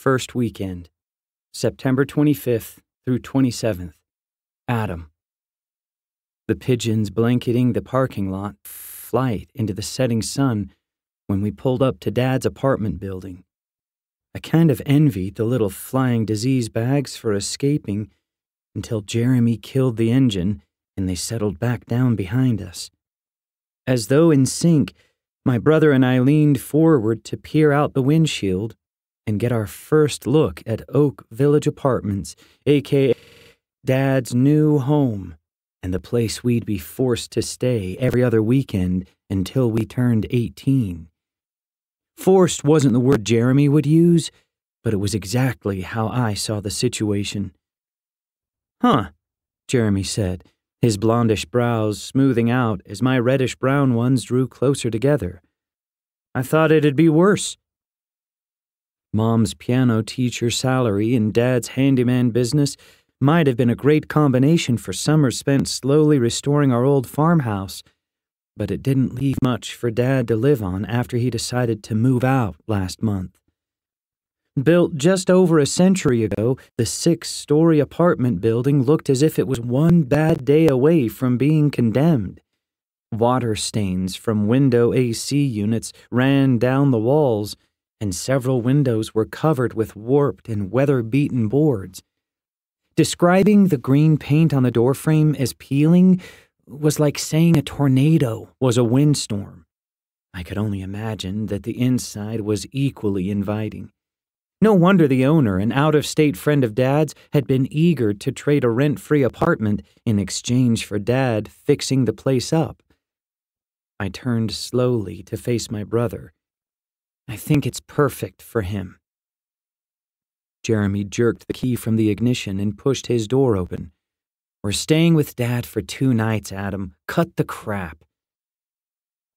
first weekend, September 25th through 27th, Adam. The pigeons blanketing the parking lot flight into the setting sun when we pulled up to Dad's apartment building. I kind of envied the little flying disease bags for escaping until Jeremy killed the engine and they settled back down behind us. As though in sync, my brother and I leaned forward to peer out the windshield and get our first look at Oak Village Apartments, aka Dad's new home, and the place we'd be forced to stay every other weekend until we turned 18. Forced wasn't the word Jeremy would use, but it was exactly how I saw the situation. Huh, Jeremy said, his blondish brows smoothing out as my reddish brown ones drew closer together. I thought it'd be worse. Mom's piano teacher salary and Dad's handyman business might have been a great combination for summers spent slowly restoring our old farmhouse, but it didn't leave much for Dad to live on after he decided to move out last month. Built just over a century ago, the six story apartment building looked as if it was one bad day away from being condemned. Water stains from window AC units ran down the walls and several windows were covered with warped and weather beaten boards. Describing the green paint on the doorframe as peeling was like saying a tornado was a windstorm. I could only imagine that the inside was equally inviting. No wonder the owner, an out of state friend of Dad's, had been eager to trade a rent free apartment in exchange for Dad fixing the place up. I turned slowly to face my brother, I think it's perfect for him. Jeremy jerked the key from the ignition and pushed his door open. We're staying with Dad for two nights, Adam. Cut the crap.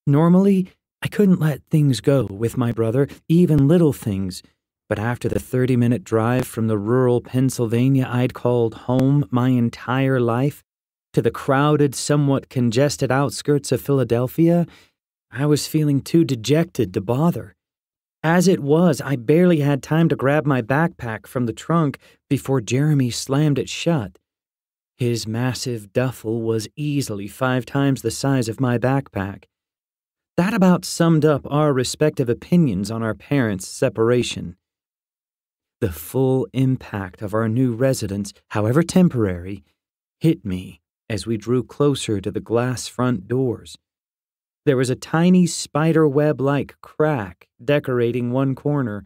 Normally, I couldn't let things go with my brother, even little things, but after the 30 minute drive from the rural Pennsylvania I'd called home my entire life to the crowded, somewhat congested outskirts of Philadelphia, I was feeling too dejected to bother. As it was, I barely had time to grab my backpack from the trunk before Jeremy slammed it shut. His massive duffel was easily five times the size of my backpack. That about summed up our respective opinions on our parents' separation. The full impact of our new residence, however temporary, hit me as we drew closer to the glass front doors. There was a tiny spider web like crack decorating one corner,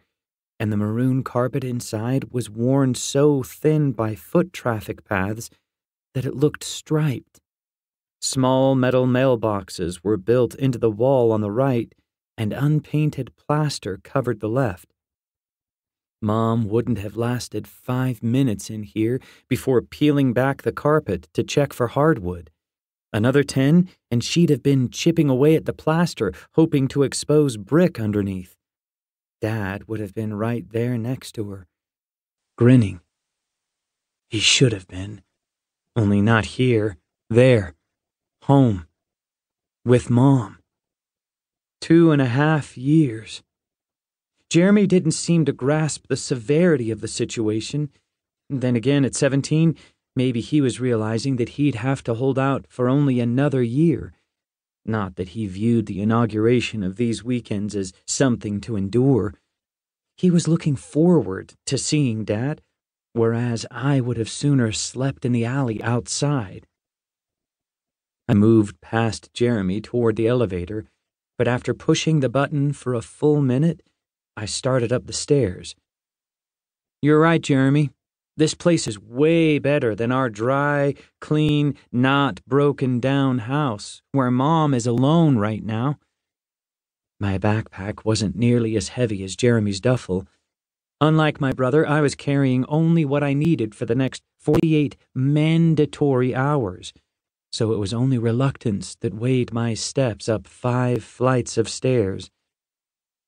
and the maroon carpet inside was worn so thin by foot traffic paths that it looked striped. Small metal mailboxes were built into the wall on the right, and unpainted plaster covered the left. Mom wouldn't have lasted five minutes in here before peeling back the carpet to check for hardwood. Another ten, and she'd have been chipping away at the plaster, hoping to expose brick underneath. Dad would have been right there next to her, grinning. He should have been, only not here, there, home, with Mom. Two and a half years. Jeremy didn't seem to grasp the severity of the situation. Then again, at 17, Maybe he was realizing that he'd have to hold out for only another year. Not that he viewed the inauguration of these weekends as something to endure. He was looking forward to seeing Dad, whereas I would have sooner slept in the alley outside. I moved past Jeremy toward the elevator, but after pushing the button for a full minute, I started up the stairs. You're right, Jeremy, this place is way better than our dry, clean, not broken down house, where Mom is alone right now. My backpack wasn't nearly as heavy as Jeremy's duffel. Unlike my brother, I was carrying only what I needed for the next 48 mandatory hours, so it was only reluctance that weighed my steps up five flights of stairs.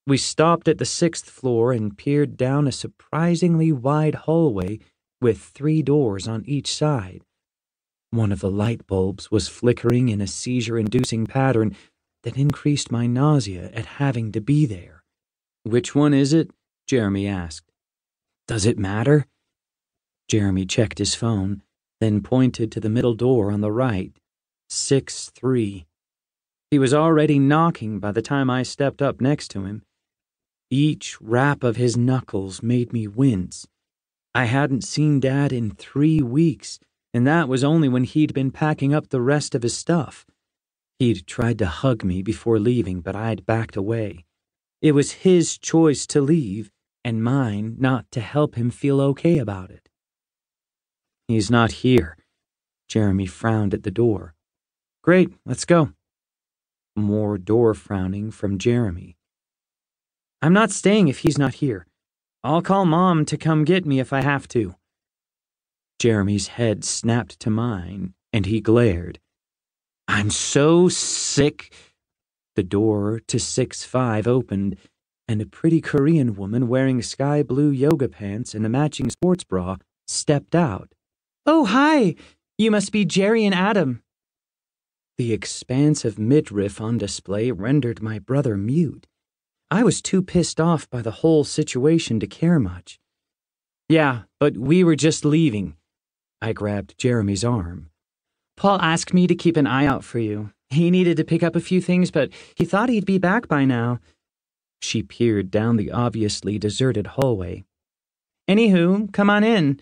We stopped at the sixth floor and peered down a surprisingly wide hallway with three doors on each side. One of the light bulbs was flickering in a seizure inducing pattern that increased my nausea at having to be there. Which one is it? Jeremy asked. Does it matter? Jeremy checked his phone, then pointed to the middle door on the right. 6 3. He was already knocking by the time I stepped up next to him. Each rap of his knuckles made me wince. I hadn't seen Dad in three weeks, and that was only when he'd been packing up the rest of his stuff. He'd tried to hug me before leaving, but I'd backed away. It was his choice to leave, and mine not to help him feel okay about it. He's not here. Jeremy frowned at the door. Great, let's go. More door frowning from Jeremy. I'm not staying if he's not here. I'll call Mom to come get me if I have to. Jeremy's head snapped to mine, and he glared. I'm so sick. The door to 6 5 opened, and a pretty Korean woman wearing sky blue yoga pants and a matching sports bra stepped out. Oh, hi! You must be Jerry and Adam. The expanse of midriff on display rendered my brother mute. I was too pissed off by the whole situation to care much. Yeah, but we were just leaving. I grabbed Jeremy's arm. Paul asked me to keep an eye out for you. He needed to pick up a few things, but he thought he'd be back by now. She peered down the obviously deserted hallway. Anywho, come on in.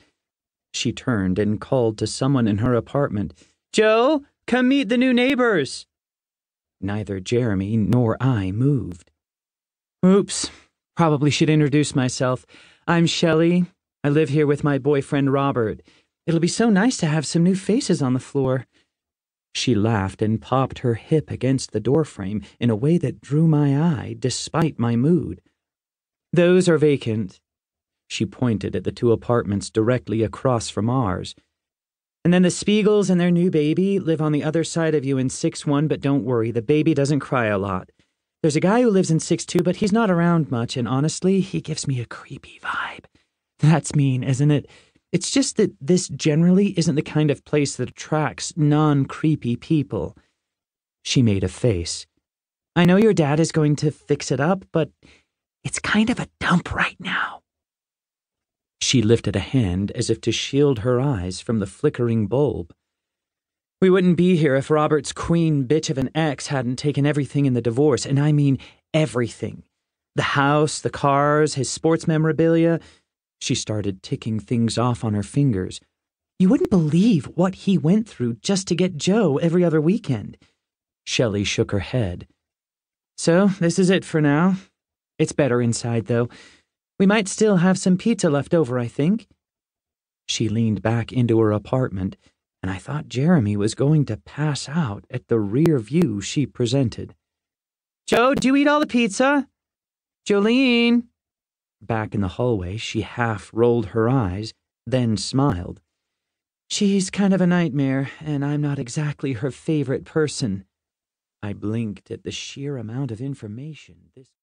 She turned and called to someone in her apartment. Joe, come meet the new neighbors. Neither Jeremy nor I moved. Oops, probably should introduce myself. I'm Shelley. I live here with my boyfriend Robert. It'll be so nice to have some new faces on the floor. She laughed and popped her hip against the doorframe in a way that drew my eye despite my mood. Those are vacant. She pointed at the two apartments directly across from ours. And then the Spiegels and their new baby live on the other side of you in 6 1, but don't worry, the baby doesn't cry a lot. There's a guy who lives in six two, but he's not around much, and honestly, he gives me a creepy vibe. That's mean, isn't it? It's just that this generally isn't the kind of place that attracts non creepy people. She made a face. I know your dad is going to fix it up, but it's kind of a dump right now. She lifted a hand as if to shield her eyes from the flickering bulb. We wouldn't be here if Robert's queen bitch of an ex hadn't taken everything in the divorce, and I mean everything. The house, the cars, his sports memorabilia. She started ticking things off on her fingers. You wouldn't believe what he went through just to get Joe every other weekend. Shelley shook her head. So, this is it for now. It's better inside, though. We might still have some pizza left over, I think. She leaned back into her apartment and I thought Jeremy was going to pass out at the rear view she presented. Joe, do you eat all the pizza? Jolene! Back in the hallway, she half rolled her eyes, then smiled. She's kind of a nightmare, and I'm not exactly her favorite person. I blinked at the sheer amount of information this.